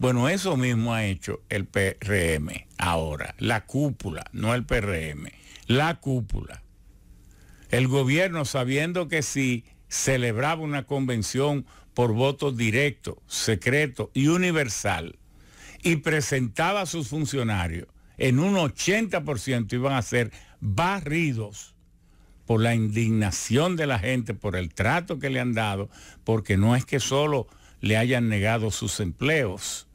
Bueno, eso mismo ha hecho el PRM ahora, la cúpula, no el PRM, la cúpula. El gobierno sabiendo que si celebraba una convención por voto directo, secreto y universal y presentaba a sus funcionarios, en un 80% iban a ser barridos por la indignación de la gente, por el trato que le han dado, porque no es que solo le hayan negado sus empleos,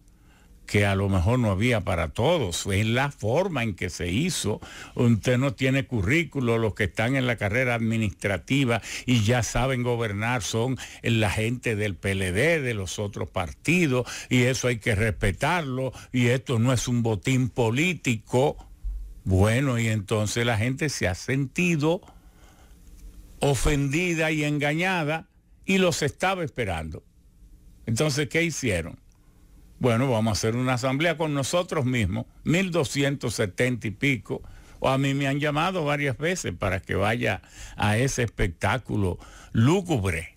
que a lo mejor no había para todos. Es la forma en que se hizo. Usted no tiene currículo, los que están en la carrera administrativa y ya saben gobernar son la gente del PLD, de los otros partidos, y eso hay que respetarlo, y esto no es un botín político. Bueno, y entonces la gente se ha sentido ofendida y engañada y los estaba esperando. Entonces, ¿qué hicieron? Bueno, vamos a hacer una asamblea con nosotros mismos, 1270 y pico. O a mí me han llamado varias veces para que vaya a ese espectáculo lúgubre,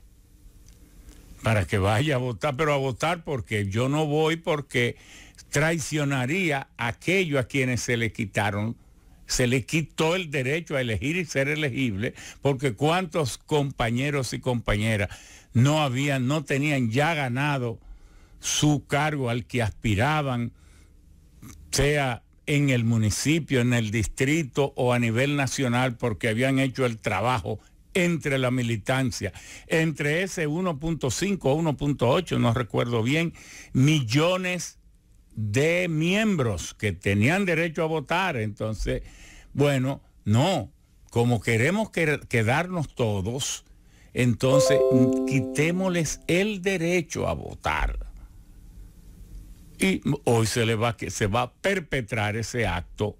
para que vaya a votar, pero a votar porque yo no voy porque traicionaría a aquellos a quienes se le quitaron, se le quitó el derecho a elegir y ser elegible, porque cuántos compañeros y compañeras no habían, no tenían ya ganado su cargo al que aspiraban, sea en el municipio, en el distrito o a nivel nacional, porque habían hecho el trabajo entre la militancia, entre ese 1.5 o 1.8, no recuerdo bien, millones de miembros que tenían derecho a votar. Entonces, bueno, no, como queremos quedarnos todos, entonces mm, quitémosles el derecho a votar. Y hoy se, le va, se va a perpetrar ese acto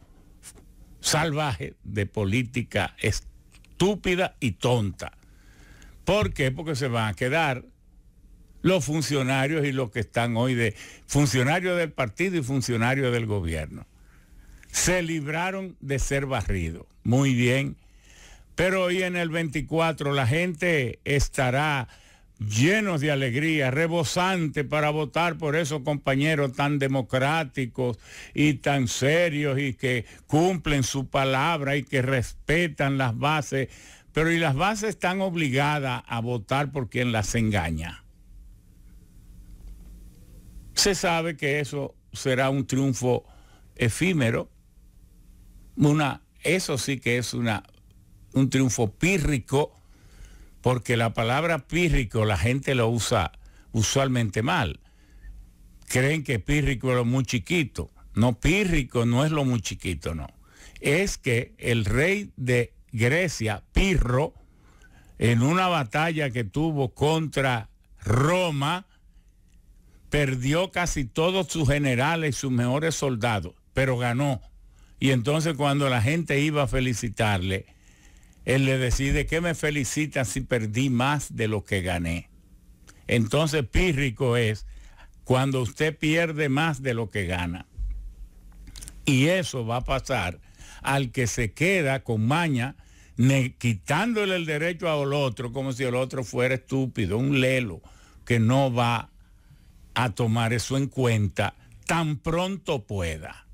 salvaje de política estúpida y tonta. ¿Por qué? Porque se van a quedar los funcionarios y los que están hoy de funcionarios del partido y funcionarios del gobierno. Se libraron de ser barridos. Muy bien. Pero hoy en el 24 la gente estará llenos de alegría, rebosante para votar por esos compañeros tan democráticos y tan serios y que cumplen su palabra y que respetan las bases. Pero y las bases están obligadas a votar por quien las engaña. Se sabe que eso será un triunfo efímero, una, eso sí que es una, un triunfo pírrico porque la palabra pírrico la gente lo usa usualmente mal. Creen que pírrico es lo muy chiquito. No, pírrico no es lo muy chiquito, no. Es que el rey de Grecia, Pirro, en una batalla que tuvo contra Roma, perdió casi todos sus generales y sus mejores soldados, pero ganó. Y entonces cuando la gente iba a felicitarle, él le decide que me felicita si perdí más de lo que gané. Entonces pírrico es cuando usted pierde más de lo que gana. Y eso va a pasar al que se queda con maña, quitándole el derecho al otro, como si el otro fuera estúpido, un lelo, que no va a tomar eso en cuenta tan pronto pueda.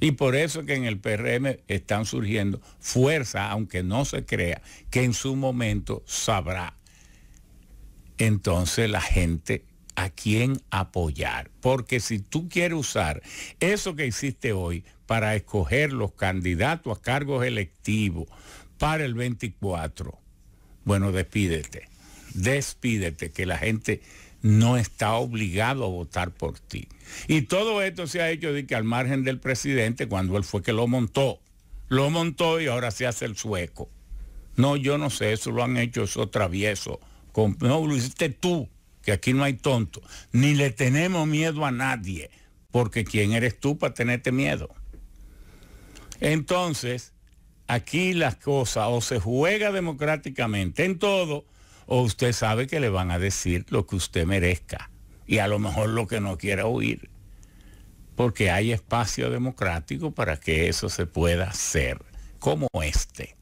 Y por eso que en el PRM están surgiendo fuerzas, aunque no se crea, que en su momento sabrá entonces la gente a quién apoyar. Porque si tú quieres usar eso que hiciste hoy para escoger los candidatos a cargos electivos para el 24, bueno, despídete, despídete, que la gente no está obligado a votar por ti. Y todo esto se ha hecho de que al margen del presidente, cuando él fue que lo montó, lo montó y ahora se hace el sueco. No, yo no sé, eso lo han hecho esos travieso. No, lo hiciste tú, que aquí no hay tonto. Ni le tenemos miedo a nadie, porque ¿quién eres tú para tenerte miedo? Entonces, aquí las cosas o se juega democráticamente en todo, o usted sabe que le van a decir lo que usted merezca y a lo mejor lo que no quiera oír, porque hay espacio democrático para que eso se pueda hacer, como este.